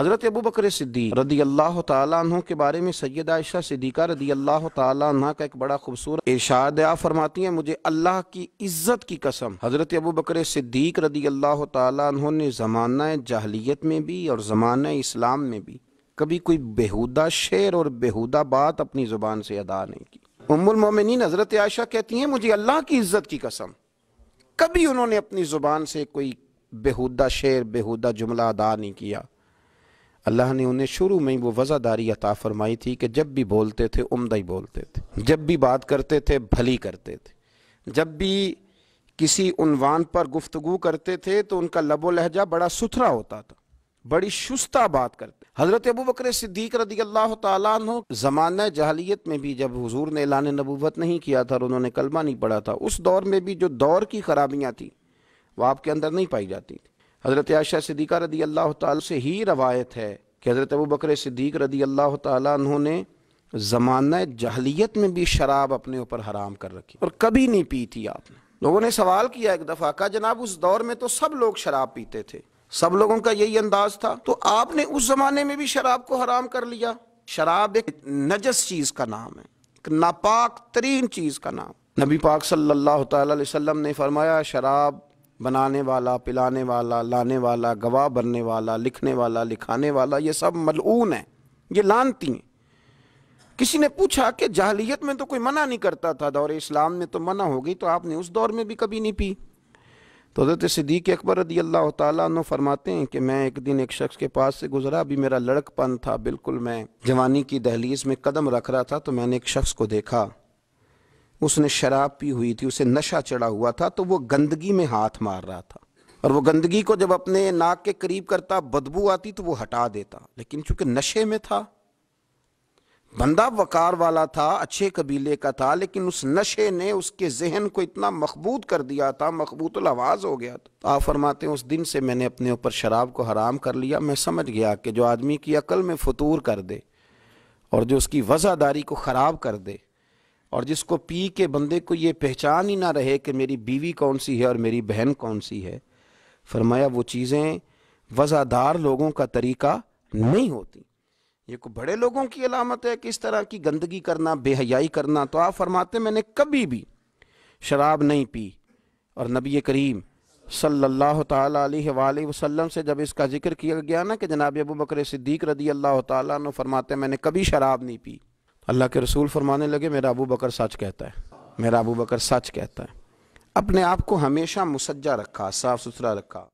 حضرت ابو بکر صدیق رضی اللہ تعالیٰ عنہ کے بارے میں سید عائشہ صدیقہ رضی اللہ تعالیٰ عنہ کا ایک بڑا خوبصورت آ فرماتی ہیں مجھے اللہ کی عزت کی قسم حضرت ابو بکر صدیق رضی اللہ تعالیٰ عنہ نے زمانہ جاہلیت میں بھی اور زمانہ اسلام میں بھی کبھی کوئی بہودہ شعر اور بےحودہ بات اپنی زبان سے ادا نہیں کی ام المومنین حضرت عائشہ کہتی ہیں مجھے اللہ کی عزت کی قسم کبھی انہوں نے اپنی زبان سے کوئی بہودہ شعر بہودہ جملہ ادا نہیں کیا اللہ نے انہیں شروع میں ہی وہ داری عطا فرمائی تھی کہ جب بھی بولتے تھے عمدہ ہی بولتے تھے جب بھی بات کرتے تھے بھلی کرتے تھے جب بھی کسی عنوان پر گفتگو کرتے تھے تو ان کا لب و لہجہ بڑا ستھرا ہوتا تھا بڑی شستہ بات کرتے حضرت ابو بکر صدیق رضی اللہ تعالیٰ عنہ زمانہ جہلیت میں بھی جب حضور نے اعلان نبوت نہیں کیا تھا اور انہوں نے کلمہ نہیں پڑھا تھا اس دور میں بھی جو دور کی خرابیاں تھیں وہ آپ کے اندر نہیں پائی جاتی تھیں حضرت عائشہ صدیقہ رضی اللہ تعالیٰ سے ہی روایت ہے کہ حضرت ابو بکر صدیق رضی اللہ تعالیٰ انہوں نے زمانہ جہلیت میں بھی شراب اپنے اوپر حرام کر رکھی اور کبھی نہیں پی تھی آپ نے لوگوں نے سوال کیا ایک دفعہ کا جناب اس دور میں تو سب لوگ شراب پیتے تھے سب لوگوں کا یہی انداز تھا تو آپ نے اس زمانے میں بھی شراب کو حرام کر لیا شراب ایک نجس چیز کا نام ہے ایک ناپاک ترین چیز کا نام نبی پاک صلی اللہ تعالی علیہ وسلم نے فرمایا شراب بنانے والا پلانے والا لانے والا گواہ بننے والا لکھنے والا لکھانے والا یہ سب ملعون ہیں یہ لانتی ہیں کسی نے پوچھا کہ جہلیت میں تو کوئی منع نہیں کرتا تھا دور اسلام میں تو منع ہو گئی تو آپ نے اس دور میں بھی کبھی نہیں پی تو حضرت صدیق اکبر رضی اللہ تعالیٰ عنہ فرماتے ہیں کہ میں ایک دن ایک شخص کے پاس سے گزرا ابھی میرا لڑک پن تھا بالکل میں جوانی کی دہلیز میں قدم رکھ رہا تھا تو میں نے ایک شخص کو دیکھا اس نے شراب پی ہوئی تھی اسے نشہ چڑھا ہوا تھا تو وہ گندگی میں ہاتھ مار رہا تھا اور وہ گندگی کو جب اپنے ناک کے قریب کرتا بدبو آتی تو وہ ہٹا دیتا لیکن چونکہ نشے میں تھا بندہ وقار والا تھا اچھے قبیلے کا تھا لیکن اس نشے نے اس کے ذہن کو اتنا مخبوط کر دیا تھا مخبوط الواز ہو گیا تھا آپ فرماتے ہیں اس دن سے میں نے اپنے اوپر شراب کو حرام کر لیا میں سمجھ گیا کہ جو آدمی کی عقل میں فطور کر دے اور جو اس کی وضع داری کو خراب کر دے اور جس کو پی کے بندے کو یہ پہچان ہی نہ رہے کہ میری بیوی کون سی ہے اور میری بہن کون سی ہے فرمایا وہ چیزیں وزادار لوگوں کا طریقہ نہیں ہوتی یہ کوئی بڑے لوگوں کی علامت ہے کہ اس طرح کی گندگی کرنا بے حیائی کرنا تو آپ فرماتے میں نے کبھی بھی شراب نہیں پی اور نبی کریم صلی اللہ تعالیٰ علیہ وآلہ وسلم سے جب اس کا ذکر کیا گیا نا کہ جناب ابو بکر صدیق رضی اللہ تعالیٰ عنہ فرماتے میں نے کبھی شراب نہیں پی اللہ کے رسول فرمانے لگے میرا ابو بکر سچ کہتا ہے میرا ابو بکر سچ کہتا ہے اپنے آپ کو ہمیشہ مسجہ رکھا صاف ستھرا رکھا